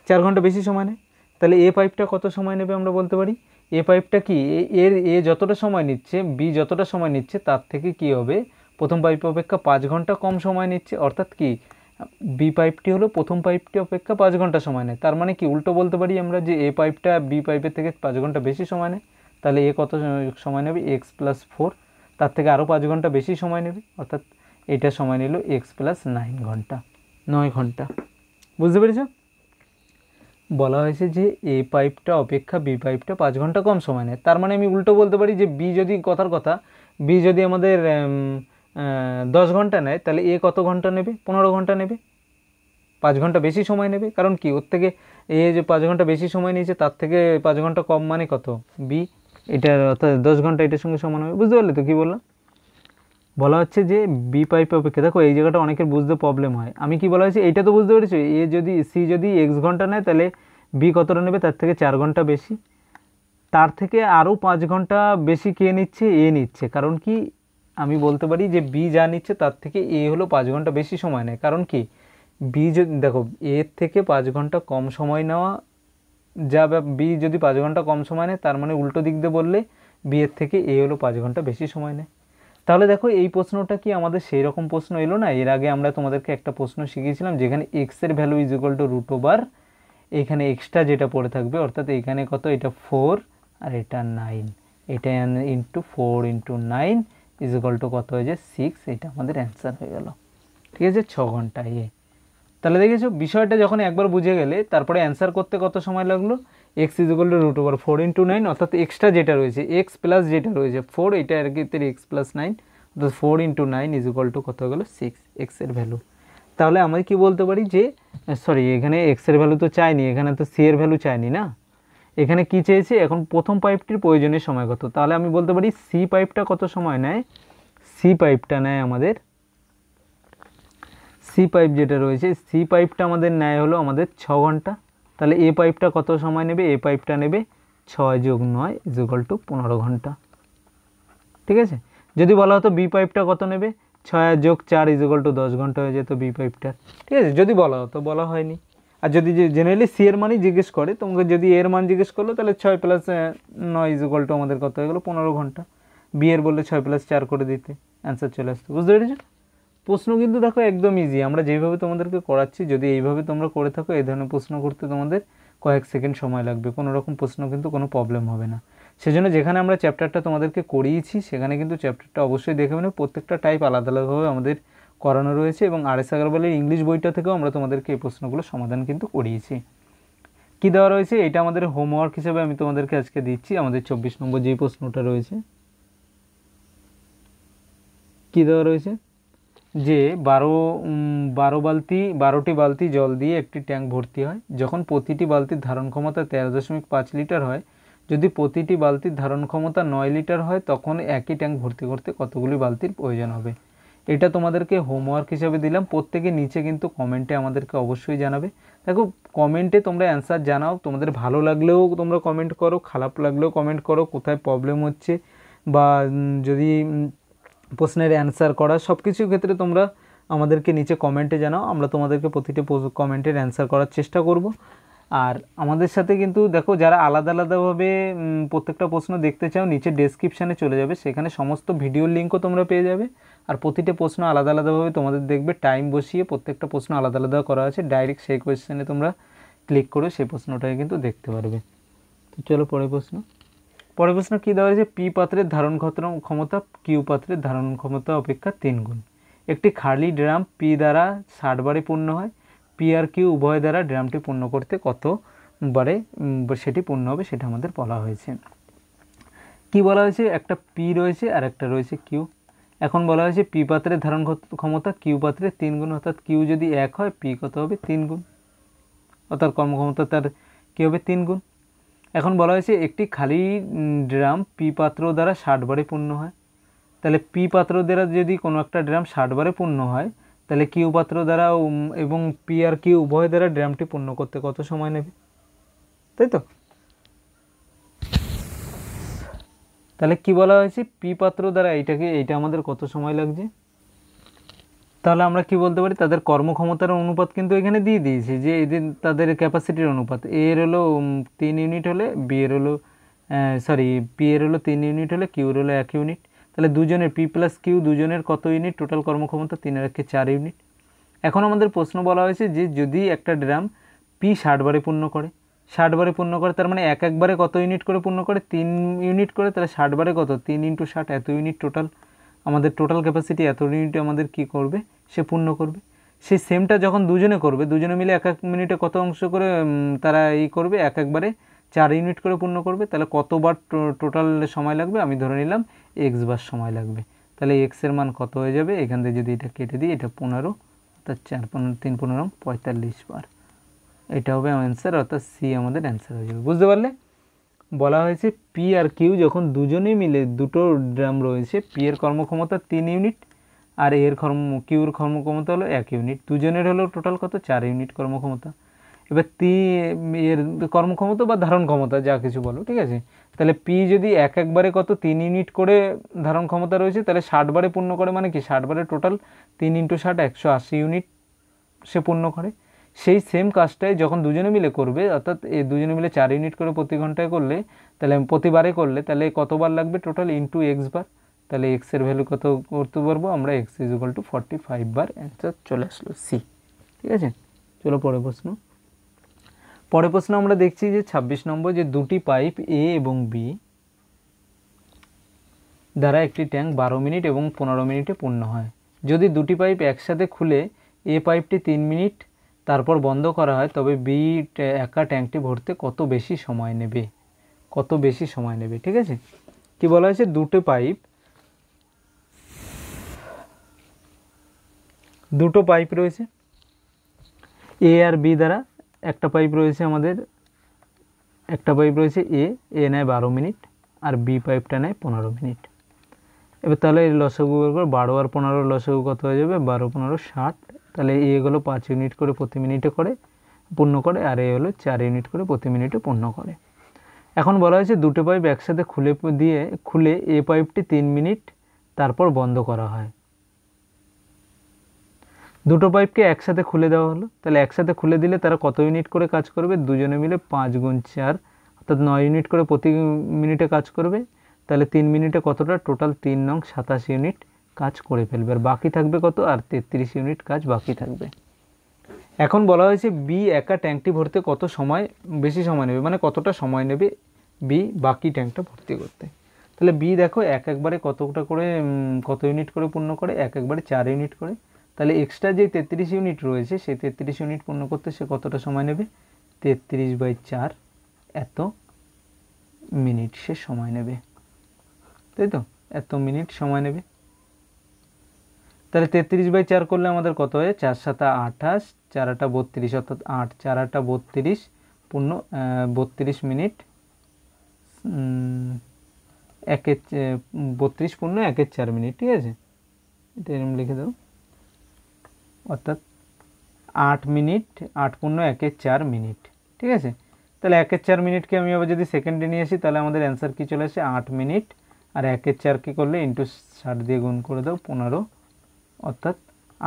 চার ঘন্টা বেশি সময় নেয় তাহলে এ পাইপটা কত সময় নেবে আমরা বলতে পারি এ পাইপটা কি এর এ যতটা সময় নিচ্ছে বি যতটা সময় নিচ্ছে তার থেকে কি হবে প্রথম পাইপ অপেক্ষা পাঁচ ঘন্টা কম সময় নিচ্ছে অর্থাৎ কি বি পাইপটি হলো প্রথম পাইপটি অপেক্ষা পাঁচ ঘন্টা সময় নেয় তার মানে কি উল্টো বলতে পারি আমরা যে এ পাইপটা বি পাইপের থেকে পাঁচ ঘন্টা বেশি সময় নেয় তাহলে এ কত সময় নেবে এক্স প্লাস ফোর তার থেকে আরও পাঁচ ঘন্টা বেশি সময় নেবে অর্থাৎ এটা সময় নিল এক্স প্লাস নাইন ঘন্টা নয় ঘন্টা বুঝতে পেরেছো বলা হয়েছে যে এ পাইপটা অপেক্ষা বি পাইপটা পাঁচ ঘন্টা কম সময় নেয় তার মানে আমি উল্টো বলতে পারি যে বি যদি কথার কথা বি যদি আমাদের দশ ঘন্টা নেয় তাহলে এ কত ঘন্টা নেবে পনেরো ঘন্টা নেবে পাঁচ ঘন্টা বেশি সময় নেবে কারণ কি ওর থেকে এ যে পাঁচ ঘন্টা বেশি সময় নিয়েছে তার থেকে পাঁচ ঘন্টা কম মানে কত বি এটা অর্থাৎ দশ ঘন্টা এটার সঙ্গে সমান হবে বুঝতে পারলে তো কী বললাম বলা হচ্ছে যে বি পাইপ অপেক্ষা দেখো এই জায়গাটা অনেকের বুঝতে প্রবলেম হয় আমি কি বলা হয়েছে এইটা তো বুঝতে পেরেছি এ যদি সি যদি এক্স ঘন্টা নেয় তাহলে বি কতটা নেবে তার থেকে চার ঘন্টা বেশি তার থেকে আরও পাঁচ ঘন্টা বেশি কে নিচ্ছে এ নিচ্ছে কারণ কি আমি বলতে পারি যে বি যা নিচ্ছে তার থেকে এ হলো পাঁচ ঘন্টা বেশি সময় নেয় কারণ কি বি যদি দেখো এর থেকে পাঁচ ঘন্টা কম সময় নেওয়া যা বি যদি পাঁচ ঘন্টা কম সময় নেয় তার মানে উল্টো দিক দিয়ে বললে বিয়ের থেকে এ হলো পাঁচ ঘন্টা বেশি সময় নেয় তাহলে দেখো এই প্রশ্নটা কি আমাদের সেই রকম প্রশ্ন এলো না এর আগে আমরা তোমাদেরকে একটা প্রশ্ন শিখিয়েছিলাম যেখানে এক্সের value is equal to root over এখানে এক্সট্রা যেটা পড়ে থাকবে অর্থাৎ এখানে কত এটা ফোর আর এটা নাইন এটা into four into nine is equal to কত হয়ে যায় সিক্স এটা আমাদের অ্যান্সার হয়ে গেল ঠিক আছে ছ ঘন্টা এ তাহলে দেখেছো বিষয়টা যখন একবার বুঝে গেলে তারপরে অ্যান্সার করতে কত সময় লাগলো x is equal to root over four into nine অর্থাৎ এক্সট্রা যেটা রয়েছে এক্স প্লাস যেটা রয়েছে ফোর এটা আর কি এক্স প্লাস নাইন অর্থাৎ four into nine is equal to কত গেলো সিক্স এক্সের ভ্যালু তাহলে আমরা কি বলতে পারি যে সরি এখানে এক্সের ভ্যালু তো চাইনি এখানে তো সি এর ভ্যালু চাইনি না এখানে কি চেয়েছে এখন প্রথম পাইপটির প্রয়োজনীয় সময় কত তাহলে আমি বলতে পারি সি পাইপটা কত সময় নেয় সি পাইপটা নেয় আমাদের সি পাইপ যেটা রয়েছে সি পাইপটা আমাদের নেয় হলো আমাদের ছ ঘন্টা তাহলে এ পাইপটা কত সময় নেবে এ পাইপটা নেবে ছয় যোগ নয় যুগল টু পনেরো ঘন্টা ঠিক আছে যদি বলা হতো বি পাইপটা কত নেবে ছয় যোগ চার ইজুগল টু দশ ঘন্টা হয়ে যেত বি পাইপটার ঠিক আছে যদি বলা হতো বলা হয়নি আর যদি জেনারেলি সি এর মানই জিজ্ঞেস করে তোমাকে যদি এর মান জিজ্ঞেস করলো তাহলে ছয় প্লাস নয় ইজুগল টু আমাদের কত হয়ে গেলো পনেরো ঘন্টা বি এর বললে ছয় প্লাস চার করে দিতে অ্যান্সার চলে আসতো বুঝতে পেরেছো প্রশ্ন কিন্তু দেখো একদম ইজি আমরা যেইভাবে তোমাদেরকে করাচ্ছি যদি এইভাবে তোমরা করে থাকো এই ধরনের প্রশ্ন করতে তোমাদের কয়েক সেকেন্ড সময় লাগবে কোনো রকম প্রশ্ন কিন্তু কোনো প্রবলেম হবে না সেজন্য যেখানে আমরা চ্যাপ্টারটা তোমাদেরকে করিয়েছি সেখানে কিন্তু চ্যাপ্টারটা অবশ্যই দেখে মানে প্রত্যেকটা টাইপ আলাদা আলাদাভাবে আমাদের করানো রয়েছে এবং আর এস আগরওয়ালের ইংলিশ বইটা থেকেও আমরা তোমাদেরকে এই প্রশ্নগুলো সমাধান কিন্তু করিয়েছি কি দেওয়া রয়েছে এটা আমাদের হোমওয়ার্ক হিসেবে আমি তোমাদেরকে আজকে দিচ্ছি আমাদের চব্বিশ নম্বর যে প্রশ্নটা রয়েছে কী দেওয়া রয়েছে যে বারো বারো বালতি বারোটি বালতি জল দিয়ে একটি ট্যাঙ্ক ভর্তি হয় যখন প্রতিটি বালতির ধারণ ক্ষমতা তেরো দশমিক পাঁচ লিটার হয় যদি প্রতিটি বালতির ধারণ ক্ষমতা নয় লিটার হয় তখন একই ট্যাঙ্ক ভর্তি করতে কতগুলি বালতির প্রয়োজন হবে এটা তোমাদেরকে হোমওয়ার্ক হিসাবে দিলাম প্রত্যেকে নিচে কিন্তু কমেন্টে আমাদেরকে অবশ্যই জানাবে দেখো কমেন্টে তোমরা অ্যান্সার জানাও তোমাদের ভালো লাগলেও তোমরা কমেন্ট করো খারাপ লাগলেও কমেন্ট করো কোথায় প্রবলেম হচ্ছে বা যদি প্রশ্নের অ্যান্সার করা সব কিছুর ক্ষেত্রে তোমরা আমাদেরকে নিচে কমেন্টে জানাও আমরা তোমাদেরকে প্রতিটি কমেন্টের অ্যান্সার করার চেষ্টা করব আর আমাদের সাথে কিন্তু দেখো যারা আলাদা আলাদাভাবে প্রত্যেকটা প্রশ্ন দেখতে চাও নিচে ডেসক্রিপশানে চলে যাবে সেখানে সমস্ত ভিডিওর লিঙ্কও তোমরা পেয়ে যাবে আর প্রতিটা প্রশ্ন আলাদা আলাদাভাবে তোমাদের দেখবে টাইম বসিয়ে প্রত্যেকটা প্রশ্ন আলাদা আলাদা করা আছে ডাইরেক্ট সেই কোয়েশ্চেনে তোমরা ক্লিক করে সেই প্রশ্নটাকে কিন্তু দেখতে পারবে তো চলো পরে প্রশ্ন পরের প্রশ্ন কী দেওয়া হয়েছে পি পাত্রের ধারণ ক্ষমতা কিউ পাত্রের ধারণ ক্ষমতা অপেক্ষা তিন গুণ একটি খালি ড্রাম পি দ্বারা ষাট বারে পূর্ণ হয় পি আর কিউ উভয় দ্বারা ড্রামটি পূর্ণ করতে কত বারে সেটি পূর্ণ হবে সেটা আমাদের বলা হয়েছে কি বলা হয়েছে একটা পি রয়েছে আর একটা রয়েছে কিউ এখন বলা হয়েছে পি পাত্রের ধারণ ক্ষমতা কিউ পাত্রের তিন গুণ অর্থাৎ কিউ যদি এক হয় পি কত হবে তিন গুণ অর্থাৎ কর্মক্ষমতা তার কী হবে তিন গুণ এখন বলা হয়েছে একটি খালি ড্রাম পি পাত্র দ্বারা ষাট বারে পূর্ণ হয় তাহলে পি পাত্র দ্বারা যদি কোনো একটা ড্রাম ষাট বারে পূর্ণ হয় তাহলে কিউ পাত্র দ্বারা এবং পি আর কিউ উভয় দ্বারা ড্রামটি পূর্ণ করতে কত সময় নেবে তাই তো তাহলে কি বলা হয়েছে পি পাত্র দ্বারা এইটাকে এইটা আমাদের কত সময় লাগছে তাহলে আমরা কি বলতে পারি তাদের কর্মক্ষমতার অনুপাত কিন্তু এখানে দিয়ে দিয়েছি যে এদের তাদের ক্যাপাসিটির অনুপাত এ এর হলো তিন ইউনিট হলে বি এর হলো সরি পি এর হলো তিন ইউনিট হলে কিউর হলো এক ইউনিট তাহলে দুজনের পি প্লাস কিউ দুজনের কত ইউনিট টোটাল কর্মক্ষমতা তিন আর একে চার ইউনিট এখন আমাদের প্রশ্ন বলা হয়েছে যে যদি একটা ড্রাম পি ষাট বারে পূর্ণ করে ষাট বারে পূর্ণ করে তার মানে এক একবারে কত ইউনিট করে পূর্ণ করে তিন ইউনিট করে তাহলে ষাট বারে কত তিন ইন্টু ষাট এত ইউনিট টোটাল আমাদের টোটাল ক্যাপাসিটি এত ইউনিট আমাদের কি করবে সে পূর্ণ করবে সেই সেমটা যখন দুজনে করবে দুজনে মিলে এক এক মিনিটে কত অংশ করে তারা এই করবে এক একবারে চার ইউনিট করে পূর্ণ করবে তাহলে কতবার টোটাল সময় লাগবে আমি ধরে নিলাম এক্স বার সময় লাগবে তাহলে এক্সের মান কত হয়ে যাবে এখান থেকে যদি এটা কেটে দিই এটা পনেরো অর্থাৎ চার পনেরো তিন পনেরো পঁয়তাল্লিশ বার এটা হবে অ্যান্সার অর্থাৎ সি আমাদের অ্যান্সার হয়ে যাবে বুঝতে পারলে বলা হয়েছে পি আর কিউ যখন দুজনে মিলে দুটো ড্রাম রয়েছে পি এর কর্মক্ষমতা তিন ইউনিট আর এর কর্ম কিউর কর্মক্ষমতা হলো এক ইউনিট দুজনের হলো টোটাল কত চার ইউনিট কর্মক্ষমতা এবার তি এর কর্মক্ষমতা বা ধারণ ক্ষমতা যা কিছু বলো ঠিক আছে তাহলে পি যদি এক একবারে কত তিন ইউনিট করে ধারণ ক্ষমতা রয়েছে তাহলে ষাট বারে পূর্ণ করে মানে কি ষাট বারে টোটাল তিন ইন্টু ষাট একশো আশি ইউনিট সে পূর্ণ করে সেই সেম কাজটাই যখন দুজনে মিলে করবে অর্থাৎ এই দুজনে মিলে চার ইউনিট করে প্রতি ঘন্টায় করলে তাহলে প্রতিবারে করলে তাহলে কতবার লাগবে টোটাল ইন্টু এক্স বার তাহলে এক্সের ভ্যালু কত করতে পারবো আমরা x is equal to forty five বার অ্যান্সার চলে আসলো সি ঠিক আছে চলো পরে প্রশ্ন পরে প্রশ্ন আমরা দেখছি যে ২৬ নম্বর যে দুটি পাইপ এ এবং বি দ্বারা একটি ট্যাঙ্ক বারো মিনিট এবং পনেরো মিনিটে পূর্ণ হয় যদি দুটি পাইপ একসাথে খুলে এ পাইপটি তিন মিনিট তারপর বন্ধ করা হয় তবে বি একা ট্যাঙ্কটি ভরতে কত বেশি সময় নেবে কত বেশি সময় নেবে ঠিক আছে কি বলা হয়েছে দুটো পাইপ দুটো পাইপ রয়েছে এ আর বি দ্বারা একটা পাইপ রয়েছে আমাদের একটা পাইপ রয়েছে এ এ নেয় বারো মিনিট আর বি পাইপটা নেয় পনেরো মিনিট এবার তাহলে লসগু বের বারো আর পনেরো লসগু কত হয়ে যাবে বারো পনেরো ষাট তাহলে এ হলো পাঁচ ইউনিট করে প্রতি মিনিটে করে পূর্ণ করে আর এ হলো চার ইউনিট করে প্রতি মিনিটে পূর্ণ করে এখন বলা হয়েছে দুটো পাইপ একসাথে খুলে দিয়ে খুলে এ পাইপটি তিন মিনিট তারপর বন্ধ করা হয় দুটো পাইপকে একসাথে খুলে দেওয়া হলো তাহলে একসাথে খুলে দিলে তারা কত ইউনিট করে কাজ করবে দুজনে মিলে পাঁচ গুণ চার অর্থাৎ নয় ইউনিট করে প্রতি মিনিটে কাজ করবে তাহলে তিন মিনিটে কতটা টোটাল তিন নং সাতাশ ইউনিট কাজ করে ফেলবে আর বাকি থাকবে কত আর তেত্রিশ ইউনিট কাজ বাকি থাকবে এখন বলা হয়েছে বি একা ট্যাঙ্কটি ভরতে কত সময় বেশি সময় নেবে মানে কতটা সময় নেবে বি বাকি ট্যাঙ্কটা ভর্তি করতে তাহলে বি দেখো এক একবারে কতটা করে কত ইউনিট করে পূর্ণ করে এক একবারে চার ইউনিট করে তাহলে এক্সট্রা যে তেত্রিশ ইউনিট রয়েছে সেই তেত্রিশ ইউনিট পূর্ণ করতে সে কতটা সময় নেবে তেত্রিশ বাই চার এত মিনিট সে সময় নেবে তাই তো এত মিনিট সময় নেবে তাহলে তেত্রিশ বাই চার করলে আমাদের কত হয় চার সাতা আঠাশ চার আটা বত্রিশ অর্থাৎ আট চার আটা বত্রিশ পূর্ণ বত্রিশ মিনিট একের বত্রিশ পূর্ণ একের চার মিনিট ঠিক আছে এটা এরকম লিখে দাও অর্থাৎ আট মিনিট আট পূর্ণ একের চার মিনিট ঠিক আছে তাহলে একের চার মিনিটকে আমি আবার যদি সেকেন্ডে নিয়ে আসি তাহলে আমাদের অ্যান্সার কী চলে আসে আট মিনিট আর একের চারকে করলে ইন্টু ষাট দিয়ে গুণ করে দাও পনেরো অর্থাৎ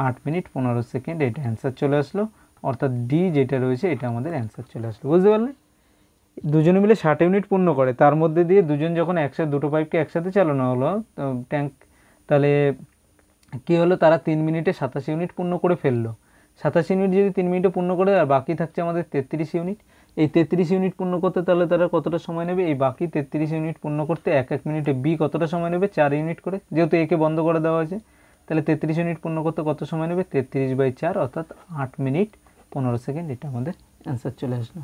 আট মিনিট পনেরো সেকেন্ড এটা অ্যান্সার চলে আসলো অর্থাৎ ডি যেটা রয়েছে এটা আমাদের অ্যান্সার চলে আসলো বুঝতে পারলে দুজনে মিলে ষাট ইউনিট পূর্ণ করে তার মধ্যে দিয়ে দুজন যখন একসাথে দুটো পাইপকে একসাথে চালানো হলো ট্যাঙ্ক তাহলে কী হলো তারা তিন মিনিটে সাতাশ ইউনিট পূর্ণ করে ফেললো সাতাশ ইউনিট যদি তিন মিনিটে পূর্ণ করে আর বাকি থাকছে আমাদের তেত্রিশ ইউনিট এই তেত্রিশ ইউনিট পূর্ণ করতে তাহলে তারা কতটা সময় নেবে এই বাকি তেত্রিশ ইউনিট পূর্ণ করতে এক এক মিনিটে বি কতটা সময় নেবে চার ইউনিট করে যেহেতু একে বন্ধ করে দেওয়া হয়েছে তাহলে তেত্রিশ মিনিট পূর্ণ করতে কত সময় নেবে তেত্রিশ বাই চার অর্থাৎ আট মিনিট পনেরো সেকেন্ড এটা আমাদের অ্যান্সার চলে আসলো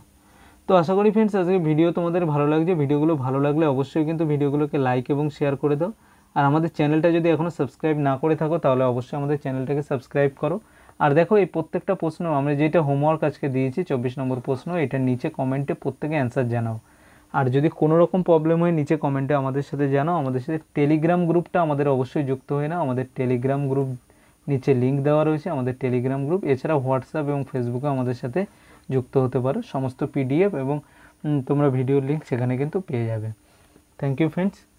তো আশা করি ফ্রেন্ডস আজকে ভিডিও তোমাদের ভালো লাগছে ভিডিওগুলো ভালো লাগলে অবশ্যই কিন্তু ভিডিওগুলোকে লাইক এবং শেয়ার করে দাও আর আমাদের চ্যানেলটা যদি এখনও সাবস্ক্রাইব না করে থাকো তাহলে অবশ্যই আমাদের চ্যানেলটাকে সাবস্ক্রাইব করো আর দেখো এই প্রত্যেকটা প্রশ্ন আমরা যেটা হোমওয়ার্ক আজকে দিয়েছি চব্বিশ নম্বর প্রশ্ন এটার নিচে কমেন্টে প্রত্যেকে অ্যান্সার জানাও আর যদি কোনো রকম প্রবলেম হয় নিচে কমেন্টে আমাদের সাথে জানাও আমাদের সাথে টেলিগ্রাম গ্রুপটা আমাদের অবশ্যই যুক্ত হয়ে না আমাদের টেলিগ্রাম গ্রুপ নিচে লিঙ্ক দেওয়া রয়েছে আমাদের টেলিগ্রাম গ্রুপ এছাড়া হোয়াটসঅ্যাপ এবং ফেসবুকে আমাদের সাথে যুক্ত হতে পারো সমস্ত পিডিএফ এবং তোমরা ভিডিওর লিঙ্ক সেখানে কিন্তু পেয়ে যাবে থ্যাংক ইউ ফ্রেন্ডস